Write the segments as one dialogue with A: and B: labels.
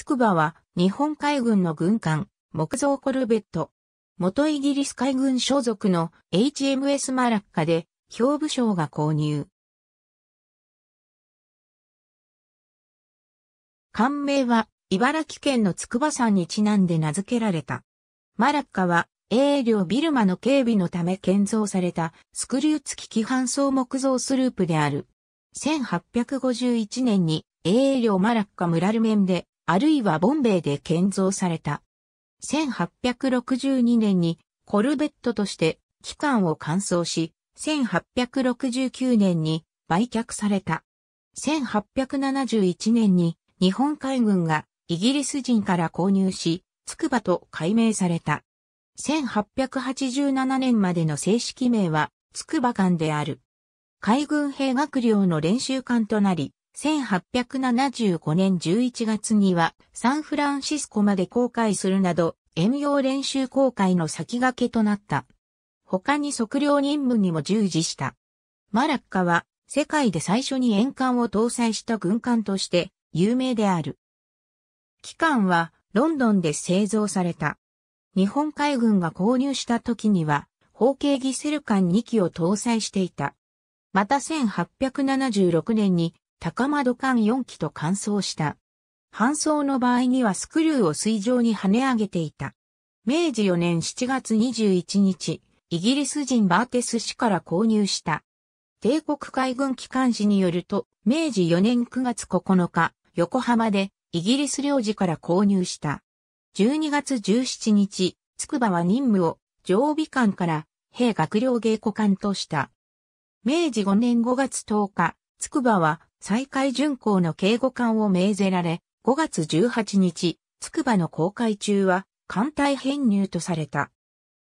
A: つくばは日本海軍の軍艦、木造コルベット。元イギリス海軍所属の HMS マラッカで兵部省が購入。艦名は茨城県の筑波山にちなんで名付けられた。マラッカは英領ビルマの警備のため建造されたスクリュー付き機関装木造スループである。1851年に英領マラッカムラルメンであるいはボンベイで建造された。1862年にコルベットとして機関を完走し、1869年に売却された。1871年に日本海軍がイギリス人から購入し、筑波と改名された。1887年までの正式名は筑波艦である。海軍兵学寮の練習艦となり、1875年11月にはサンフランシスコまで公開するなど、遠洋練習公開の先駆けとなった。他に測量任務にも従事した。マラッカは世界で最初に沿艦を搭載した軍艦として有名である。機関はロンドンで製造された。日本海軍が購入した時には、方形ギセル艦2機を搭載していた。また1876年に高窓艦4機と換装した。搬送の場合にはスクリューを水上に跳ね上げていた。明治4年7月21日、イギリス人バーテス氏から購入した。帝国海軍機関士によると、明治4年9月9日、横浜でイギリス領事から購入した。12月17日、筑波は任務を常備艦から兵学領芸庫艦とした。明治5年5月10日、筑波は再開巡行の警護官を命ぜられ、5月18日、筑波の公開中は、艦隊編入とされた。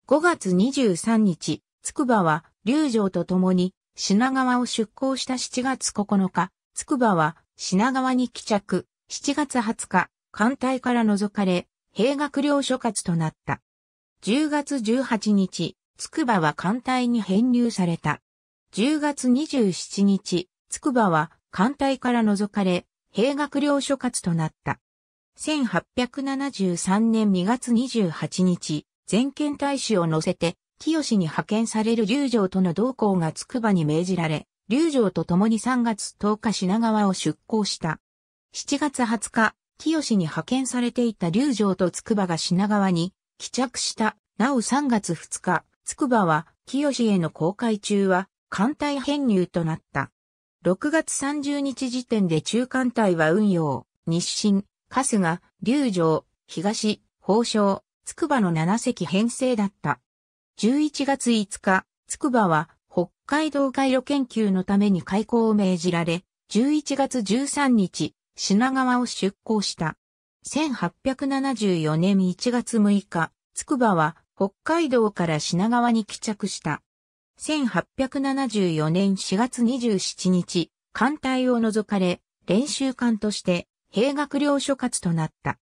A: 5月23日、筑波は、龍城と共に、品川を出港した7月9日、筑波は、品川に帰着、7月20日、艦隊から除かれ、兵学領所轄となった。10月18日、筑波は艦隊に編入された。10月27日、筑波は艦隊から除かれ、兵学領所轄となった。1873年2月28日、全県大使を乗せて、清に派遣される龍城との同行が筑波に命じられ、龍城と共に3月10日品川を出港した。7月20日、清に派遣されていた龍城と筑波が品川に帰着した。なお3月2日、筑波は清への航海中は艦隊編入となった。6月30日時点で中間隊は運用、日清、春日、龍城、東、宝生、筑波の7隻編成だった。11月5日、筑波は北海道回路研究のために開港を命じられ、11月13日、品川を出港した。1874年1月6日、筑波は北海道から品川に帰着した。1874年4月27日、艦隊を除かれ、練習艦として、兵学領所轄となった。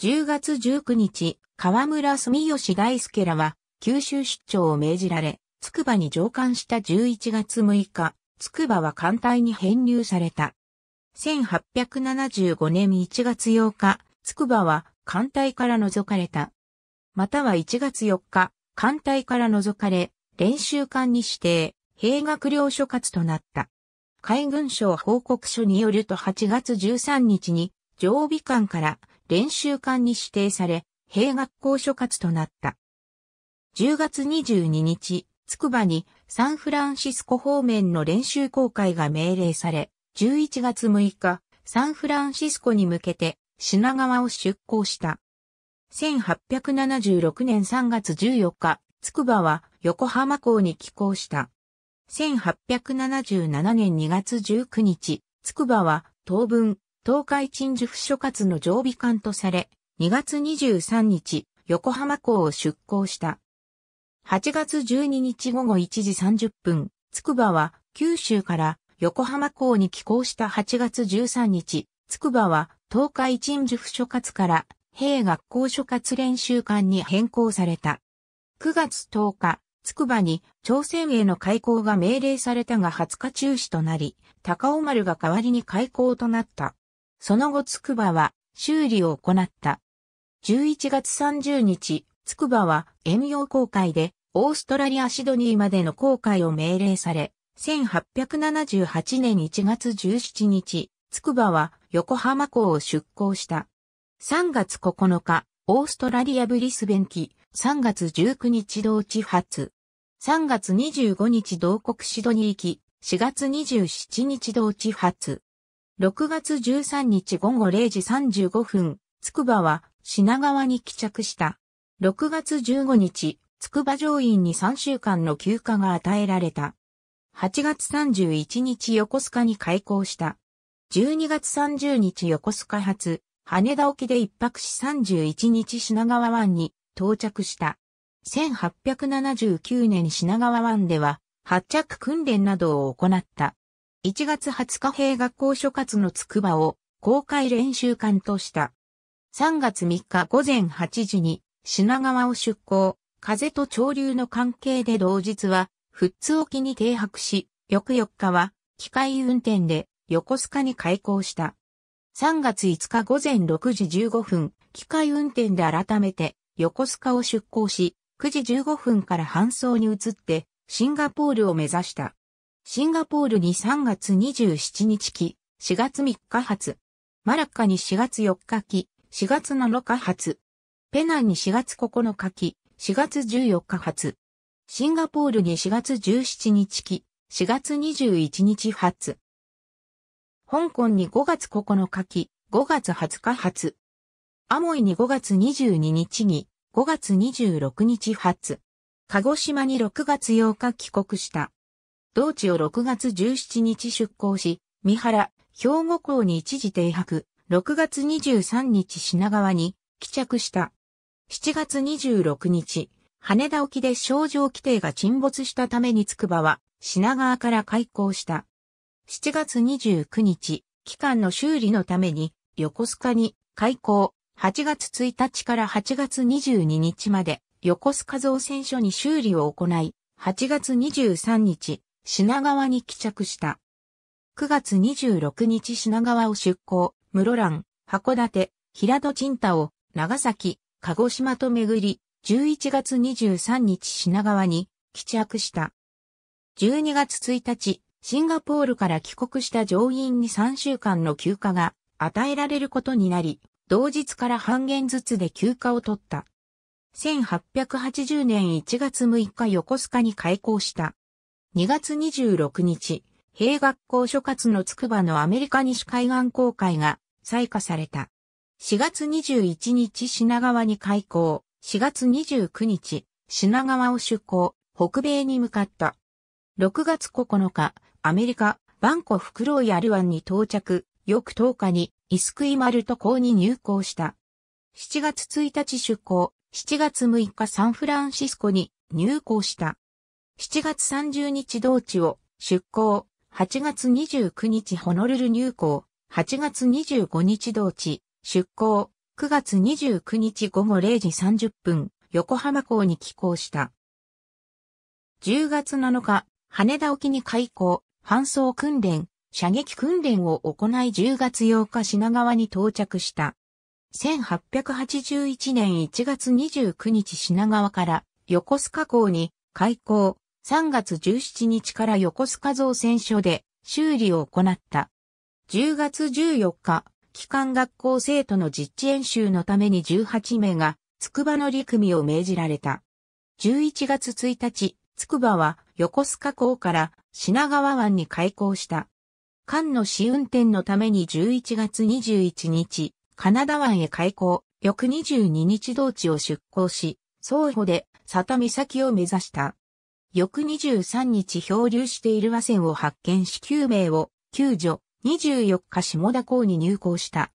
A: 10月19日、河村住吉大輔らは、九州出張を命じられ、筑波に上艦した11月6日、筑波は艦隊に編入された。1875年1月8日、筑波は艦隊から除かれた。または1月4日、艦隊から除かれ、練習艦に指定、兵学領所轄となった。海軍省報告書によると8月13日に常備艦から練習艦に指定され、兵学校所轄となった。10月22日、つくばにサンフランシスコ方面の練習公開が命令され、11月6日、サンフランシスコに向けて品川を出港した。1876年3月14日、つくばは横浜港に寄港した。1877年2月19日、つくばは当分、東海鎮守府所轄の常備艦とされ、2月23日、横浜港を出港した。8月12日午後1時30分、つくばは九州から横浜港に寄港した8月13日、つくばは東海鎮守府所轄から兵学校所轄練習館に変更された。9月10日、つくばに朝鮮への開港が命令されたが20日中止となり、高尾丸が代わりに開港となった。その後つくばは修理を行った。11月30日、つくばは遠洋航海でオーストラリアシドニーまでの航海を命令され、1878年1月17日、つくばは横浜港を出港した。3月9日、オーストラリアブリスベンキ。3月19日同地発。3月25日同国シドニー行き、4月27日同地発。6月13日午後0時35分、つくばは品川に帰着した。6月15日、つくば乗員に3週間の休暇が与えられた。8月31日横須賀に開港した。12月30日横須賀発、羽田沖で一泊し31日品川湾に到着した。1879年品川湾では、発着訓練などを行った。1月20日兵学校所轄の筑波を公開練習艦とした。3月3日午前8時に品川を出港、風と潮流の関係で同日は、富津沖に停泊し、翌4日は、機械運転で横須賀に開港した。3月5日午前6時15分、機械運転で改めて横須賀を出港し、9時15分から搬送に移って、シンガポールを目指した。シンガポールに3月27日期、4月3日発。マラッカに4月4日期、4月7日発。ペナンに4月9日期、4月14日発。シンガポールに4月17日期、4月21日発。香港に5月9日期、5月20日発。アモイに5月22日に5月26日発。鹿児島に6月8日帰国した。同地を6月17日出港し、三原、兵庫港に一時停泊、6月23日品川に帰着した。7月26日、羽田沖で症状規定が沈没したために筑波は品川から開港した。7月29日、機関の修理のために横須賀に開港、8月1日から8月22日まで、横須賀造船所に修理を行い、8月23日、品川に帰着した。9月26日品川を出港、室蘭、函館、平戸賃貸を、長崎、鹿児島と巡り、11月23日品川に帰着した。12月1日、シンガポールから帰国した乗員に3週間の休暇が与えられることになり、同日から半減ずつで休暇を取った。1880年1月6日横須賀に開校した。2月26日、兵学校所轄の筑波のアメリカ西海岸公会が採火された。4月21日品川に開港、4月29日、品川を出港、北米に向かった。6月9日、アメリカ、バンコフクロイアルンに到着、翌10日にイスクイマルト港に入港した。7月1日出港、7月6日サンフランシスコに入港した。7月30日同地を出港、8月29日ホノルル入港、8月25日同地出港、9月29日午後0時30分、横浜港に寄港した。10月7日、羽田沖に開港、搬送訓練、射撃訓練を行い10月8日品川に到着した。1881年1月29日品川から横須賀港に開港、3月17日から横須賀造船所で修理を行った。10月14日、機関学校生徒の実地演習のために18名が筑波の陸組を命じられた。11月1日、筑波は横須賀港から品川湾に開港した。艦の試運転のために11月21日、カナダ湾へ開港、翌22日同地を出港し、双方で佐田岬を目指した。翌23日漂流している和船を発見し9名を救助、24日下田港に入港した。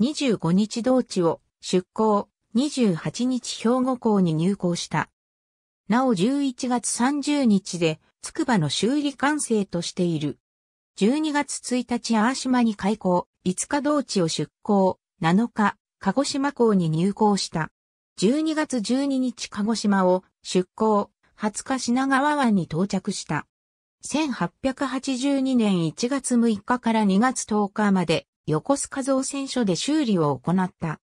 A: 25日同地を出港、28日兵庫港に入港した。なお11月30日で、筑波の修理完成としている12月1日アー島に開港、5日同地を出港、7日、鹿児島港に入港した。12月12日鹿児島を出港、20日品川湾に到着した。1882年1月6日から2月10日まで横須賀造船所で修理を行った。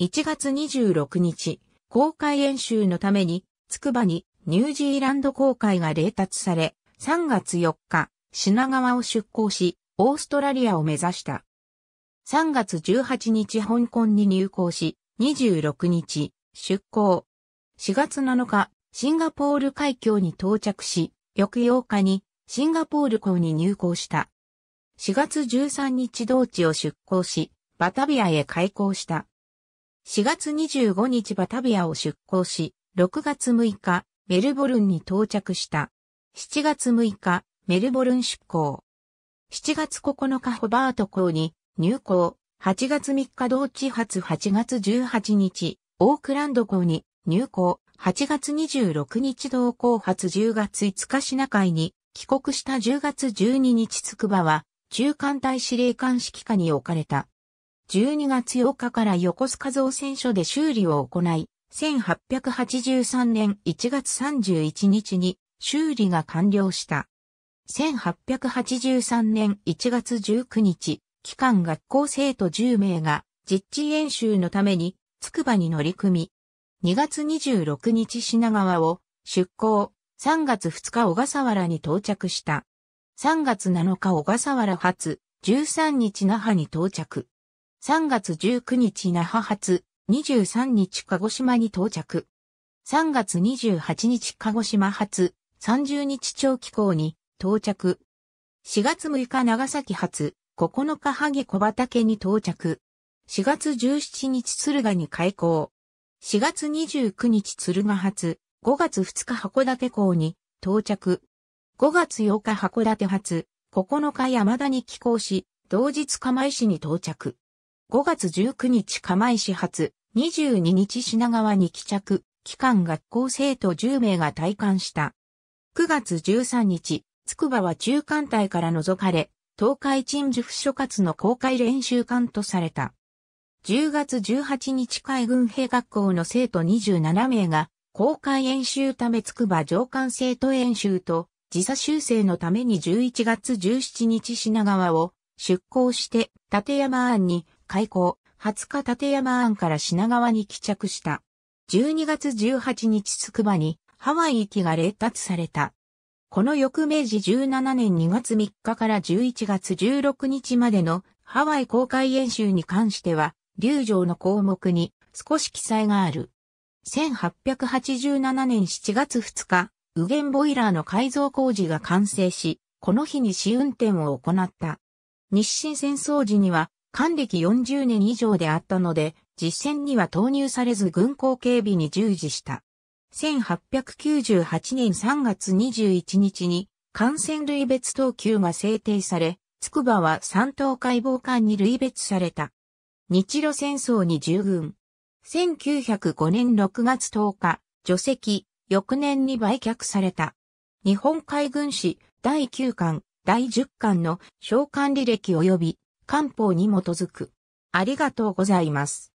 A: 1月26日、公開演習のために、筑波にニュージーランド公開が冷達され、3月4日、品川を出港し、オーストラリアを目指した。3月18日香港に入港し、26日、出港。4月7日、シンガポール海峡に到着し、翌8日にシンガポール港に入港した。4月13日同地を出港し、バタビアへ開港した。4月25日バタビアを出港し、6月6日、メルボルンに到着した。7月6日、メルボルン出港。7月9日ホバート港に入港。8月3日同地発8月18日、オークランド港に入港。8月26日同港発10月5日品海に帰国した10月12日つくばは中間隊司令官指揮下に置かれた。12月8日から横須賀造船所で修理を行い、1883年1月31日に修理が完了した。1883年1月19日、機関学校生徒10名が実地演習のために筑波に乗り組み、2月26日品川を出港、3月2日小笠原に到着した。3月7日小笠原発、13日那覇に到着。3月19日那覇発、23日鹿児島に到着。3月28日鹿児島発、30日長期港に到着。4月6日長崎発、9日萩小畑に到着。4月17日敦賀に開港。4月29日敦賀発、5月2日函館港に到着。5月8日函館発、9日山田に寄港し、同日釜石に到着。5月19日釜石発、22日品川に帰着、期間学校生徒10名が退館した。9月13日、つくばは中間隊から除かれ、東海鎮守府所轄の公開練習館とされた。10月18日海軍兵学校の生徒27名が、公開演習ためつくば上官生徒演習と、時差修正のために11月17日品川を出港して、立山湾に開港、20日立山湾から品川に帰着した。12月18日つくばにハワイ行きが冷達された。この翌明治17年2月3日から11月16日までのハワイ公開演習に関しては、流上の項目に少し記載がある。1887年7月2日、右舷ボイラーの改造工事が完成し、この日に試運転を行った。日清戦争時には、還暦40年以上であったので、実戦には投入されず軍港警備に従事した。1898年3月21日に感染類別等級が制定され、つくばは三等解剖官に類別された。日露戦争に従軍。1905年6月10日、除籍、翌年に売却された。日本海軍史第9巻、第10巻の召喚履歴及び官報に基づく。ありがとうございます。